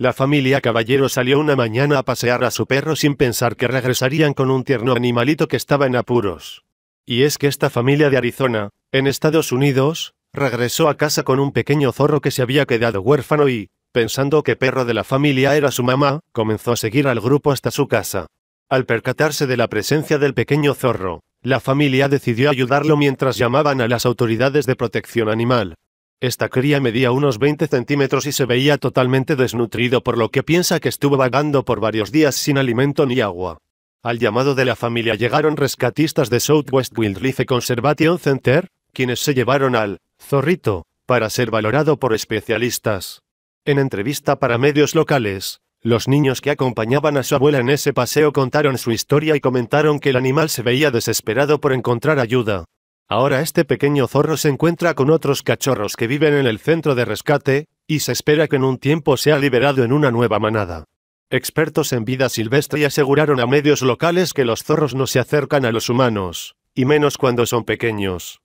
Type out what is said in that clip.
La familia Caballero salió una mañana a pasear a su perro sin pensar que regresarían con un tierno animalito que estaba en apuros. Y es que esta familia de Arizona, en Estados Unidos, regresó a casa con un pequeño zorro que se había quedado huérfano y, pensando que perro de la familia era su mamá, comenzó a seguir al grupo hasta su casa. Al percatarse de la presencia del pequeño zorro, la familia decidió ayudarlo mientras llamaban a las autoridades de protección animal. Esta cría medía unos 20 centímetros y se veía totalmente desnutrido por lo que piensa que estuvo vagando por varios días sin alimento ni agua. Al llamado de la familia llegaron rescatistas de Southwest Wildlife Conservation Center, quienes se llevaron al zorrito para ser valorado por especialistas. En entrevista para medios locales, los niños que acompañaban a su abuela en ese paseo contaron su historia y comentaron que el animal se veía desesperado por encontrar ayuda, Ahora este pequeño zorro se encuentra con otros cachorros que viven en el centro de rescate, y se espera que en un tiempo sea liberado en una nueva manada. Expertos en vida silvestre aseguraron a medios locales que los zorros no se acercan a los humanos, y menos cuando son pequeños.